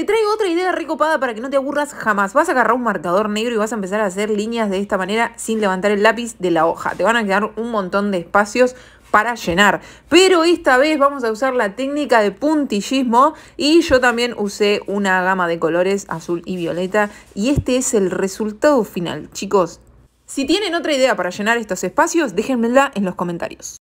Te traigo otra idea recopada para que no te aburras jamás. Vas a agarrar un marcador negro y vas a empezar a hacer líneas de esta manera sin levantar el lápiz de la hoja. Te van a quedar un montón de espacios para llenar. Pero esta vez vamos a usar la técnica de puntillismo y yo también usé una gama de colores azul y violeta y este es el resultado final. Chicos, si tienen otra idea para llenar estos espacios, déjenmela en los comentarios.